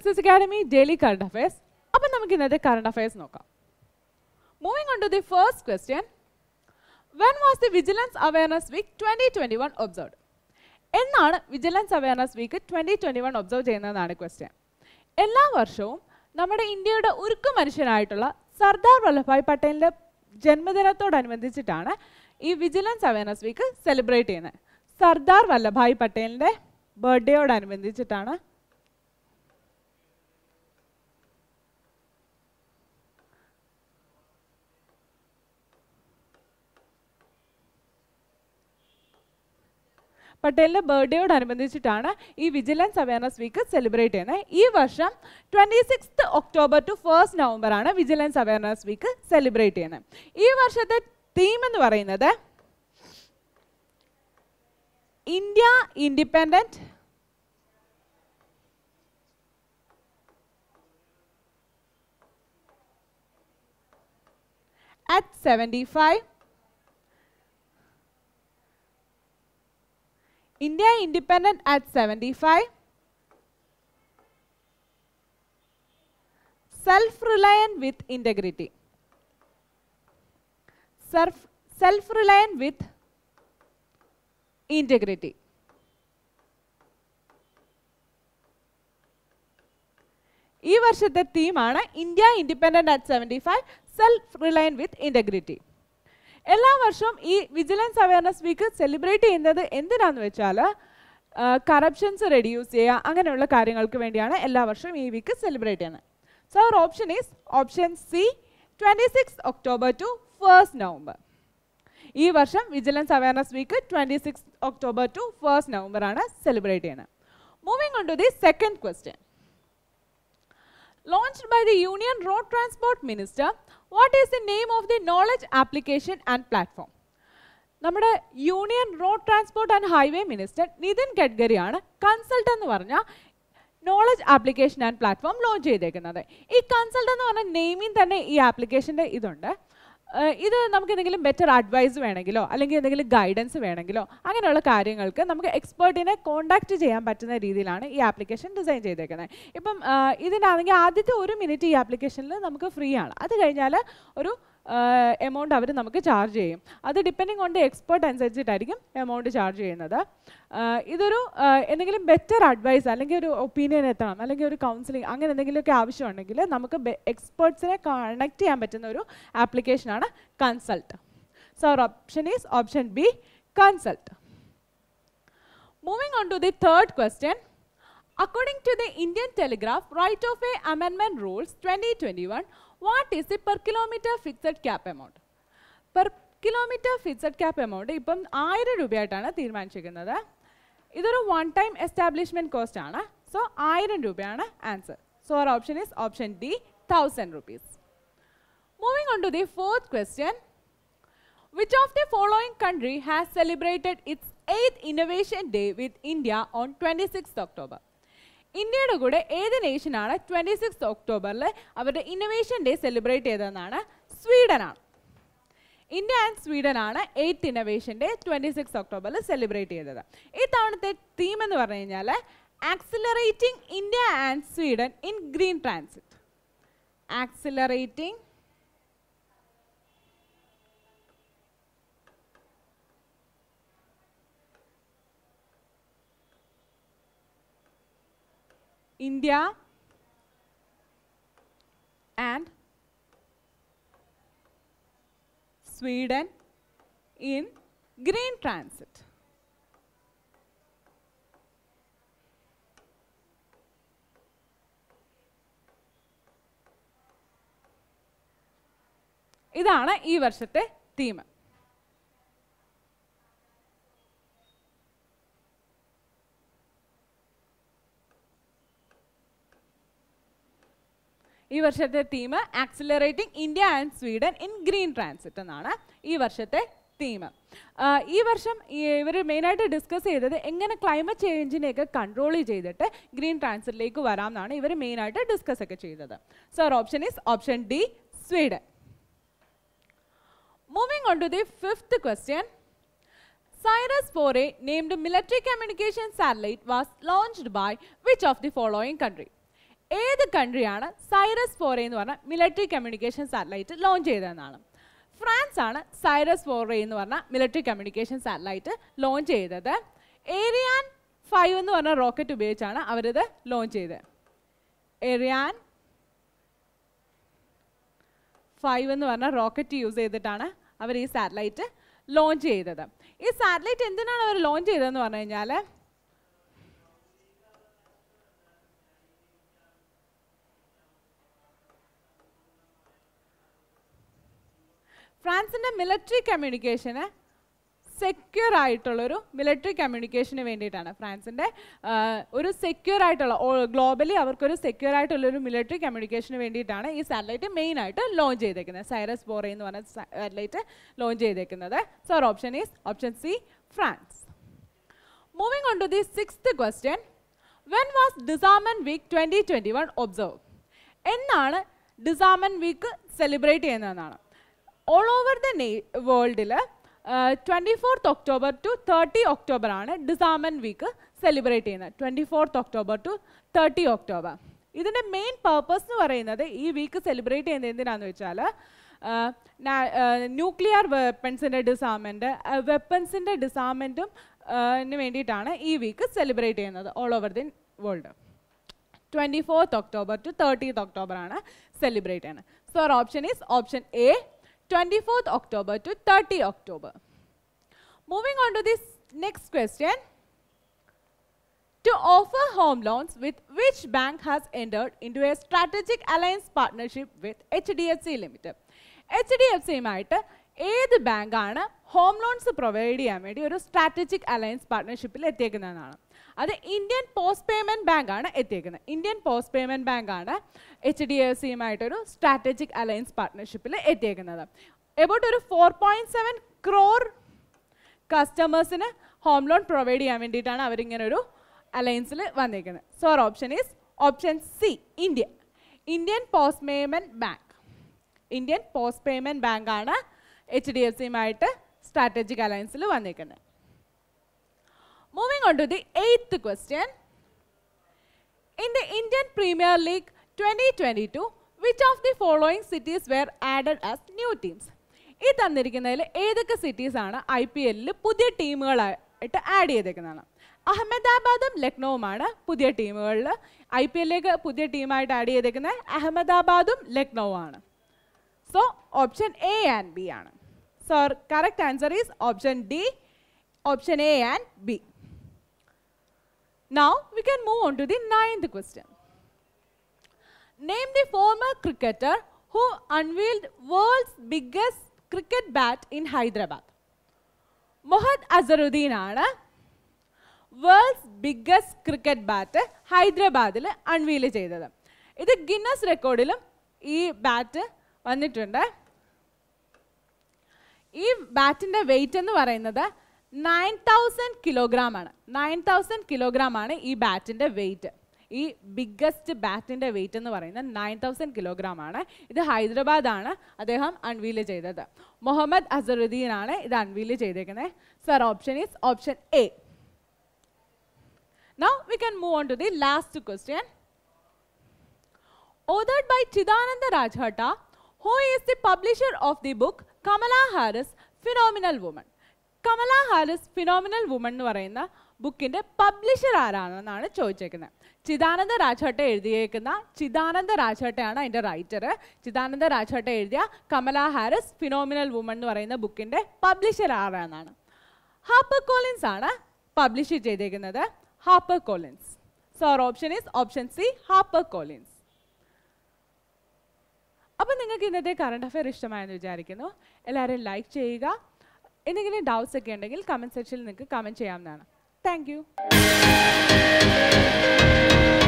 Success academy daily current affairs അപ്പം നമുക്ക് ഇന്നത്തെ കറണ്ട് അഫയേഴ്സ് നോക്കാം moving on to the first question when was the vigilance awareness week twenty twenty one observe എന്നാണ് vigilance awareness week twenty twenty one observe ചെയ്യുന്നതാണ് question എല്ലാ വർഷവും നമ്മുടെ ഇന്ത്യയുടെ ഉരുക്ക് മനുഷ്യനായിട്ടുള്ള സർദാർ വല്ലഭായ് പട്ടേലിൻ്റെ ജന്മദിനത്തോടനുബന്ധിച്ചിട്ടാണ് ഈ വിജിലൻസ് അവയർനെസ് വീക്ക് സെലിബ്രേറ്റ് ചെയ്യുന്നത് സർദാർ വല്ലഭായ് പട്ടേലിൻ്റെ ബർത്ത്ഡേയോടനുബന്ധിച്ചിട്ടാണ് പട്ടേലിൻ്റെ ബർത്ത്ഡേയോടനുബന്ധിച്ചിട്ടാണ് ഈ വിജിലൻസ് അവയർനെസ് വീക്ക് സെലിബ്രേറ്റ് ചെയ്യുന്നത് ഈ വർഷം twenty sixth October to first November ആണ് വിജിലൻസ് അവയർനെസ് വീക്ക് സെലിബ്രേറ്റ് ചെയ്യുന്നത് ഈ വർഷത്തെ തീം എന്ന് പറയുന്നത് India independent at 75 India independent at 75. Self-reliant with integrity. Self-reliant with integrity. ഈ വർഷത്തെ തീമാണ് India independent at seventy five self reliant with integrity എല്ലാ വർഷവും ഈ വിജിലൻസ് അവയർനെസ് വീക്ക് സെലിബ്രേറ്റ് ചെയ്യുന്നത് എന്തിനാന്ന് വെച്ചാൽ കറപ്ഷൻസ് റെഡ്യൂസ് ചെയ്യുക അങ്ങനെയുള്ള കാര്യങ്ങൾക്ക് വേണ്ടിയാണ് എല്ലാ വർഷവും ഈ വീക്ക് സെലിബ്രേറ്റ് ചെയ്യുന്നത് so our option is option C twenty six October to first November ഈ വർഷം vigilance awareness week twenty six October to first November ആണ് സെലിബ്രേറ്റ് ചെയ്യുന്നത് moving on to the second question launched by the Union Road Transport Minister, what is the name of the knowledge application and platform? നമ്മുടെ union road transport and highway minister Nitin ഗഡ്കരിയാണ് consult എന്ന് പറഞ്ഞ knowledge application and platform launch ചെയ്തേക്കുന്നത് ഈ consult എന്ന് പറഞ്ഞ നെയിമിൽ തന്നെ ഈ ആപ്ലിക്കേഷൻ്റെ ഇതുണ്ട് ഇത് നമുക്ക് എന്തെങ്കിലും ബെറ്റർ അഡ്വൈസ് വേണമെങ്കിലോ അല്ലെങ്കിൽ എന്തെങ്കിലും ഗൈഡൻസ് വേണമെങ്കിലോ അങ്ങനെയുള്ള കാര്യങ്ങൾക്ക് നമുക്ക് എക്സ്പേർട്ടിനെ കോൺടാക്ട് ചെയ്യാൻ പറ്റുന്ന രീതിയിലാണ് ഈ ആപ്ലിക്കേഷൻ ഡിസൈൻ ചെയ്തേക്കുന്നത് ഇപ്പം ഇതിനാണെങ്കിൽ ആദ്യത്തെ ഒരു മിനിറ്റ് ഈ ആപ്ലിക്കേഷനിൽ നമുക്ക് ഫ്രീ ആണ് അത് കഴിഞ്ഞാൽ ഒരു എമൗണ്ട് അവർ നമുക്ക് ചാർജ് ചെയ്യും അത് ഡിപ്പെൻഡിങ് ഓൺ ദി എക്സ്പേർട്ട് അനുസരിച്ചിട്ടായിരിക്കും എമൗണ്ട് ചാർജ് ചെയ്യുന്നത് ഇതൊരു എന്തെങ്കിലും ബെറ്റർ അഡ്വൈസ് അല്ലെങ്കിൽ ഒരു ഒപ്പീനിയൻ എത്തണം അല്ലെങ്കിൽ ഒരു കൗൺസിലിംഗ് അങ്ങനെ എന്തെങ്കിലുമൊക്കെ ആവശ്യമുണ്ടെങ്കിൽ നമുക്ക് എക്സ്പേർട്സിനെ കണക്ട് ചെയ്യാൻ പറ്റുന്ന ഒരു ആപ്ലിക്കേഷനാണ് consult so our option is option B consult moving on to the third question according to the Indian telegraph right of a amendment rules twenty twenty one what is the per kilometer fixed cap amount? Per kilometer fixed cap amount ഇപ്പം ആയിരം രൂപയായിട്ടാണ് തീരുമാനിച്ചിരിക്കുന്നത് ഇതൊരു one time establishment cost ആണ് so ആയിരം രൂപയാണ് answer so our option is option D thousand rupees moving on to the fourth question Which of the following country has celebrated its 8th Innovation Day with India on 26th October? ഇന്ത്യയുടെ കൂടെ ഏത് നേഷനാണ് twenty six ഒക്ടോബറിൽ അവരുടെ innovation day celebrate ചെയ്തതെന്നാണ് സ്വീഡനാണ് India and സ്വീഡനാണ് eighth innovation day twenty six ഒക്ടോബറിൽ celebrate ചെയ്തത് ഈ തവണത്തെ തീം എന്ന് പറഞ്ഞു കഴിഞ്ഞാൽ accelerating India and Sweden in green transit accelerating India and Sweden in green transit. ഇതാണ് ഈ വർഷത്തെ തീം ഈ വർഷത്തെ theme accelerating India and Sweden in green transit എന്നാണ് ഈ വർഷത്തെ തീം ഈ വർഷം ഇവർ മെയിനായിട്ട് ഡിസ്കസ് ചെയ്തത് എങ്ങനെ ക്ലൈമറ്റ് ചേഞ്ചിനെയൊക്കെ കൺട്രോൾ ചെയ്തിട്ട് ഗ്രീൻ ട്രാൻസിറ്റിലേക്ക് വരാം എന്നാണ് ഇവർ മെയിനായിട്ട് ഡിസ്കസ് ഒക്കെ ചെയ്തത് our option is option D Sweden moving on to the fifth question Syracuse four named military communication satellite was launched by which of the following country ഏത് കൺട്രിയാണ് സൈറസ് ഫോറെ എന്ന് പറഞ്ഞ മിലിറ്ററി കമ്മ്യൂണിക്കേഷൻ സാറ്റലൈറ്റ് ലോഞ്ച് ചെയ്തതെന്നാണ് France ആണ് Syracuse four എന്ന് പറഞ്ഞ military communication satellite launch ചെയ്തത് ഏരിയാൻ five എന്ന് പറഞ്ഞ റോക്കറ്റ് ഉപയോഗിച്ചാണ് അവരിത് ലോഞ്ച് ചെയ്തത് ഏരിയാൻ ഫൈവ് എന്ന് പറഞ്ഞ റോക്കറ്റ് യൂസ് ചെയ്തിട്ടാണ് അവർ ഈ സാറ്റലൈറ്റ് ലോഞ്ച് ചെയ്തത് ഈ സാറ്റലൈറ്റ് എന്തിനാണ് അവർ ലോഞ്ച് ചെയ്തതെന്ന് പറഞ്ഞു കഴിഞ്ഞാൽ ഫ്രാൻസിൻ്റെ മിലിറ്ററി കമ്മ്യൂണിക്കേഷന് സെക്യൂർ ആയിട്ടുള്ളൊരു മിലിറ്ററി കമ്മ്യൂണിക്കേഷന് വേണ്ടിയിട്ടാണ് ഫ്രാൻസിൻ്റെ ഒരു സെക്യൂർ ആയിട്ടുള്ള ഗ്ലോബലി അവർക്കൊരു സെക്യൂർ ആയിട്ടുള്ളൊരു മിലിറ്ററി കമ്മ്യൂണിക്കേഷന് വേണ്ടിയിട്ടാണ് ഈ സാറ്റലൈറ്റ് മെയിൻ ആയിട്ട് ലോഞ്ച് ചെയ്തേക്കുന്നത് സൈറസ് ബോറ എന്ന് പറഞ്ഞ സാറ്റലൈറ്റ് ലോഞ്ച് ചെയ്തേക്കുന്നത് so option is option C France moving on to the six question when was disarmament week twenty twenty one observe എന്നാണ് ഡിസാമൻ വീക്ക് സെലിബ്രേറ്റ് ചെയ്യുന്നതെന്നാണ് ഓൾ ഓവർ ദ നേ വേൾഡിൽ twenty fourth October to thirty October ആണ് disarmament week celebrate ചെയ്യുന്നത് twenty fourth October to thirty October ഇതിൻ്റെ main purpose എന്ന് പറയുന്നത് ഈ വീക്ക് സെലിബ്രേറ്റ് ചെയ്യുന്നത് എന്തിനാന്ന് വെച്ചാൽ ന്യൂക്ലിയർ വെപ്പൺസിൻ്റെ ഡിസാമൻ്റ് വെപ്പൺസിൻ്റെ ഡിസാമൻറ്റും വേണ്ടിയിട്ടാണ് ഈ വീക്ക് സെലിബ്രേറ്റ് ചെയ്യുന്നത് all over the world twenty fourth October to thirtieth October ആണ് സെലിബ്രേറ്റ് ചെയ്യുന്നത് so option is option A 24th October to 30 October. Moving on to this next question. To offer home loans with which bank has entered into a strategic alliance partnership with HDFC Limited? HDFC might limited bank home loans provide ചെയ്യാൻ വേണ്ടി ഒരു strategic alliance പാർട്ട്ണർഷിപ്പിൽ എത്തിയേക്കുന്നതാണ് അത് Indian post payment ബാങ്കാണ് എത്തിയേക്കുന്നത് Indian post payment ബാങ്കാണ് H D F സിയുമായിട്ടൊരു strategic alliance പാർട്ട്ണർഷിപ്പിൽ എത്തിയേക്കുന്നത് എബൌട്ട് ഒരു ഫോർ പോയിൻറ്റ് സെവൻ ക്രോർ കസ്റ്റമേഴ്സിന് ഹോം ലോൺ പ്രൊവൈഡ് ചെയ്യാൻ വേണ്ടിയിട്ടാണ് അവരിങ്ങനെ ഒരു അലയൻസിൽ വന്നിരിക്കുന്നത് so our option is option C India Indian post payment bank Indian post payment ബാങ്കാണ് എച്ച് ഡി എഫ് സിയുമായിട്ട് സ്ട്രാറ്റജിക് അലയൻസിൽ വന്നേക്കുന്നത് moving on to the eighth question in the Indian Premier League twenty twenty two which of the following cities were added as new teams ഈ തന്നിരിക്കുന്നതിൽ ഏതൊക്കെ സിറ്റീസാണ് I P എല്ലിൽ പുതിയ ടീമുകളായിട്ട് add ചെയ്തേക്കുന്നതാണ് അഹമ്മദാബാദും ലക്നൗവുമാണ് പുതിയ ടീമുകളിൽ ഐ പി എല്ലിലേക്ക് പുതിയ ടീമായിട്ട് ആഡ് ചെയ്തേക്കുന്നത് അഹമ്മദാബാദും ലക്നൗവും so option A and B ആണ് So our correct answer is option D, option A and B. Now we can move on to the ninth question. Name the former cricketer who unveiled world's biggest cricket bat in Hyderabad. Mohammed അസറുദ്ദീനാണ് Hyderabad biggest cricket bat ഹൈദരാബാദിൽ unveil ചെയ്തത് ഇത് Guinness റെക്കോർഡിലും ഈ bat വന്നിട്ടുണ്ട് ഈ ബാറ്റിൻ്റെ weight എന്ന് പറയുന്നത് നയൻ തൗസൻഡ് കിലോഗ്രാം ആണ് നയൻ തൗസൻഡ് കിലോഗ്രാം ആണ് ഈ ബാറ്റിൻ്റെ വെയിറ്റ് ഈ ബിഗ്ഗസ്റ്റ് ബാറ്റിൻ്റെ വെയിറ്റ് എന്ന് പറയുന്നത് നയൻ തൗസൻഡ് കിലോഗ്രാം ആണ് ഇത് ഹൈദരാബാദാണ് അദ്ദേഹം അൺവീല് ചെയ്തത് മുഹമ്മദ് അസറുദ്ദീൻ ആണ് ഇത് അൺവീല് ചെയ്തേക്കുന്നത് so option is option A now we can move on to the last question ഓതേഡ് by Chidananda Rajghatta who is the publisher of the book Kamala Harris phenomenal woman Kamala Harris phenomenal woman എന്ന് പറയുന്ന ബുക്കിൻ്റെ publisher ആരാണെന്നാണ് ചോദിച്ചേക്കുന്നത് ചിദാനന്ദ രാജോട്ടെ എഴുതിയേക്കുന്ന ചിദാനന്ദ രാജോട്ടെയാണ് അതിൻ്റെ writer Chidananda രാജോട്ടെ എഴുതിയ കമല ഹാരിസ് ഫിനോമിനൽ വുമൺ എന്ന് പറയുന്ന ബുക്കിൻ്റെ പബ്ലിഷർ ആരാണെന്നാണ് ഹാപ്പർ കോളിൻസ് ആണ് പബ്ലിഷ് ചെയ്തേക്കുന്നത് Harper Collins so option is option C Harper Collins അപ്പോൾ നിങ്ങൾക്ക് ഇന്നത്തെ കറണ്ട് അഫയർ ഇഷ്ടമായെന്ന് വിചാരിക്കുന്നു എല്ലാവരും ലൈക്ക് ചെയ്യുക എന്തെങ്കിലും ഡൗട്ട്സ് ഒക്കെ ഉണ്ടെങ്കിൽ കമൻറ്റ് സെക്ഷനിൽ നിങ്ങൾക്ക് കമൻറ്റ് ചെയ്യാവുന്നതാണ് താങ്ക്